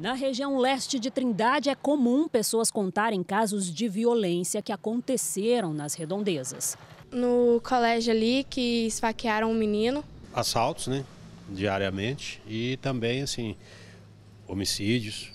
Na região leste de Trindade, é comum pessoas contarem casos de violência que aconteceram nas redondezas. No colégio ali, que esfaquearam um menino. Assaltos, né? Diariamente. E também, assim, homicídios.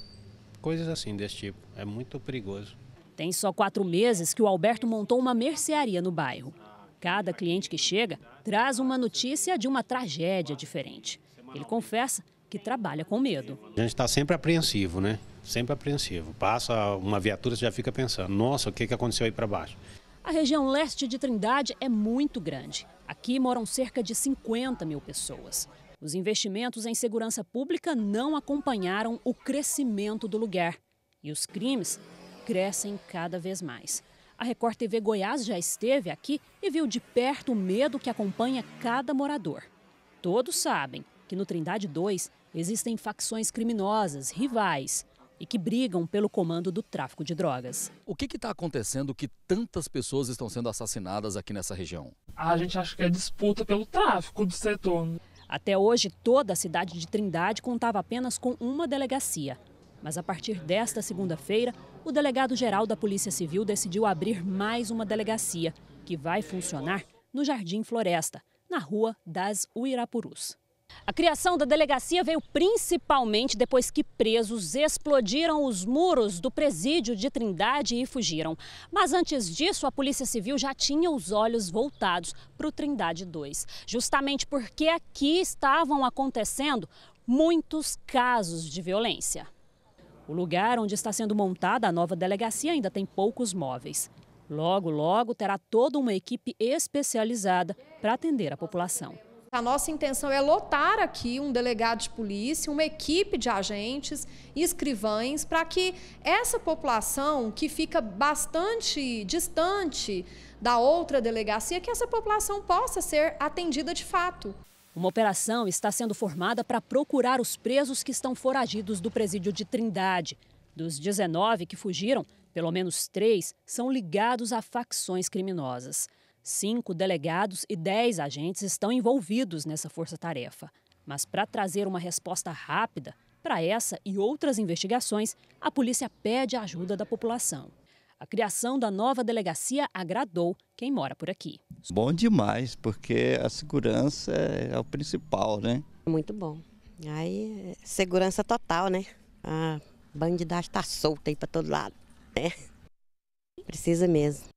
Coisas assim desse tipo. É muito perigoso. Tem só quatro meses que o Alberto montou uma mercearia no bairro. Cada cliente que chega traz uma notícia de uma tragédia diferente. Ele confessa que trabalha com medo. A gente está sempre apreensivo, né? Sempre apreensivo. Passa uma viatura, você já fica pensando: nossa, o que aconteceu aí para baixo? A região leste de Trindade é muito grande. Aqui moram cerca de 50 mil pessoas. Os investimentos em segurança pública não acompanharam o crescimento do lugar. E os crimes crescem cada vez mais. A Record TV Goiás já esteve aqui e viu de perto o medo que acompanha cada morador. Todos sabem que no Trindade 2 existem facções criminosas, rivais, e que brigam pelo comando do tráfico de drogas. O que está acontecendo que tantas pessoas estão sendo assassinadas aqui nessa região? A gente acha que é disputa pelo tráfico do setor. Né? Até hoje, toda a cidade de Trindade contava apenas com uma delegacia. Mas a partir desta segunda-feira, o delegado-geral da Polícia Civil decidiu abrir mais uma delegacia, que vai funcionar no Jardim Floresta, na Rua das Uirapurus. A criação da delegacia veio principalmente depois que presos explodiram os muros do presídio de Trindade e fugiram. Mas antes disso, a Polícia Civil já tinha os olhos voltados para o Trindade 2, justamente porque aqui estavam acontecendo muitos casos de violência. O lugar onde está sendo montada a nova delegacia ainda tem poucos móveis. Logo, logo terá toda uma equipe especializada para atender a população. A nossa intenção é lotar aqui um delegado de polícia, uma equipe de agentes, e escrivães, para que essa população que fica bastante distante da outra delegacia, que essa população possa ser atendida de fato. Uma operação está sendo formada para procurar os presos que estão foragidos do presídio de Trindade. Dos 19 que fugiram, pelo menos três são ligados a facções criminosas. Cinco delegados e dez agentes estão envolvidos nessa força-tarefa. Mas para trazer uma resposta rápida para essa e outras investigações, a polícia pede a ajuda da população. A criação da nova delegacia agradou quem mora por aqui. Bom demais, porque a segurança é, é o principal, né? Muito bom. Aí, segurança total, né? A bandidagem está solta aí para todo lado, né? Precisa mesmo.